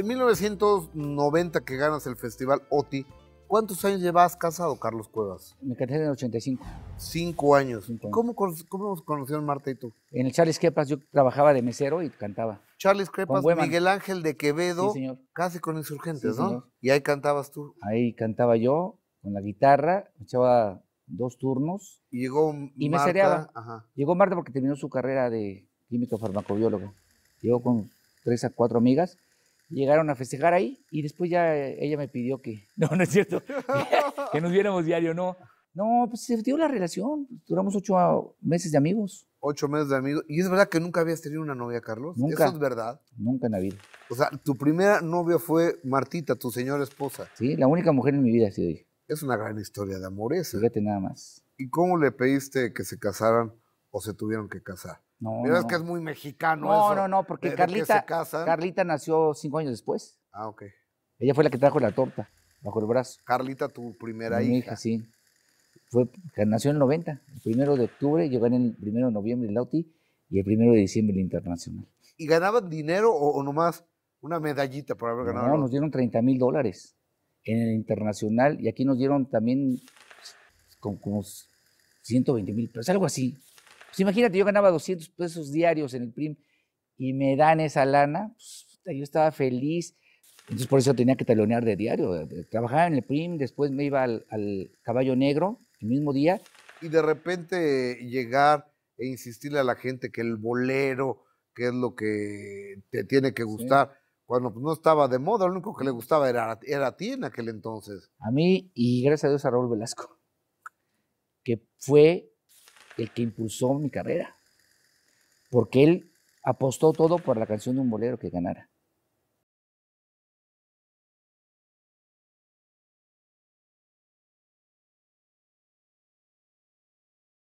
En 1990 que ganas el Festival OTI, ¿cuántos años llevas casado, Carlos Cuevas? Me casé en el 85. Cinco años. ¿Cómo, ¿Cómo conocieron Marta y tú? En el Charles Crepas yo trabajaba de mesero y cantaba. Charles Crepas, Miguel Ángel de Quevedo, casi con Insurgentes, ¿no? Y ahí cantabas tú. Ahí cantaba yo con la guitarra, echaba dos turnos. Y llegó Marta. Y me Llegó Marta porque terminó su carrera de químico farmacobiólogo. Llegó con tres a cuatro amigas llegaron a festejar ahí y después ya ella me pidió que, no, no es cierto, que nos viéramos diario, no. No, pues se dio la relación, duramos ocho meses de amigos. Ocho meses de amigos. ¿Y es verdad que nunca habías tenido una novia, Carlos? Nunca. ¿Eso es verdad? Nunca en la vida. O sea, tu primera novia fue Martita, tu señora esposa. Sí, la única mujer en mi vida, sí Es una gran historia de amor esa. Fíjate nada más. ¿Y cómo le pediste que se casaran o se tuvieron que casar? No, que es muy mexicano No, no, no, porque Carlita, Carlita nació cinco años después. Ah, ok. Ella fue la que trajo la torta bajo el brazo. Carlita, tu primera Mi hija. sí. Fue, nació en el 90, el primero de octubre, llegó en el primero de noviembre el Lauti y el primero de diciembre el Internacional. ¿Y ganaban dinero o, nomás una medallita por haber ganado? No, nos dieron 30 mil dólares en el Internacional y aquí nos dieron también con unos 120 mil es algo así. Pues imagínate, yo ganaba 200 pesos diarios en el PRIM y me dan esa lana, pues, yo estaba feliz. Entonces por eso tenía que talonear de diario. Trabajaba en el PRIM, después me iba al, Caballo Negro el mismo día. Y de repente llegar e insistirle a la gente que el bolero, que es lo que te tiene que gustar. Cuando pues, no estaba de moda, lo único que le gustaba era, era a ti en aquel entonces. A mí y gracias a Dios a Raúl Velasco, que fue el que impulsó mi carrera, porque él apostó todo por la canción de un bolero que ganara.